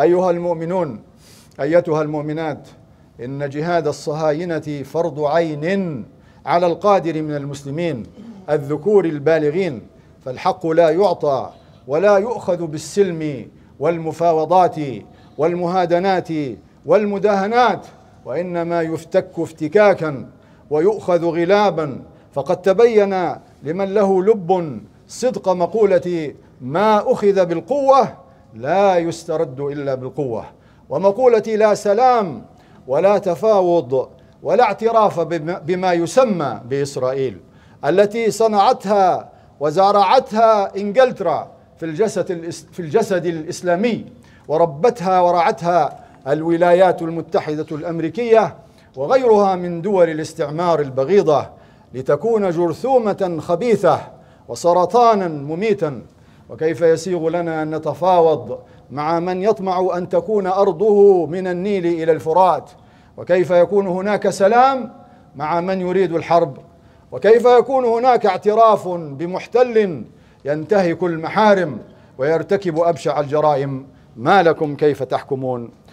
أيها المؤمنون أيتها المؤمنات إن جهاد الصهاينة فرض عين على القادر من المسلمين الذكور البالغين فالحق لا يعطى ولا يؤخذ بالسلم والمفاوضات والمهادنات والمداهنات وإنما يفتك افتكاكا ويؤخذ غلابا فقد تبين لمن له لب صدق مقولة ما أخذ بالقوة لا يسترد إلا بالقوة ومقولتي لا سلام ولا تفاوض ولا اعتراف بما يسمى بإسرائيل التي صنعتها وزرعتها إنجلترا في الجسد, في الجسد الإسلامي وربتها ورعتها الولايات المتحدة الأمريكية وغيرها من دول الاستعمار البغيضة لتكون جرثومة خبيثة وسرطانا مميتا وكيف يسيغ لنا أن نتفاوض مع من يطمع أن تكون أرضه من النيل إلى الفرات وكيف يكون هناك سلام مع من يريد الحرب وكيف يكون هناك اعتراف بمحتل ينتهك المحارم ويرتكب أبشع الجرائم ما لكم كيف تحكمون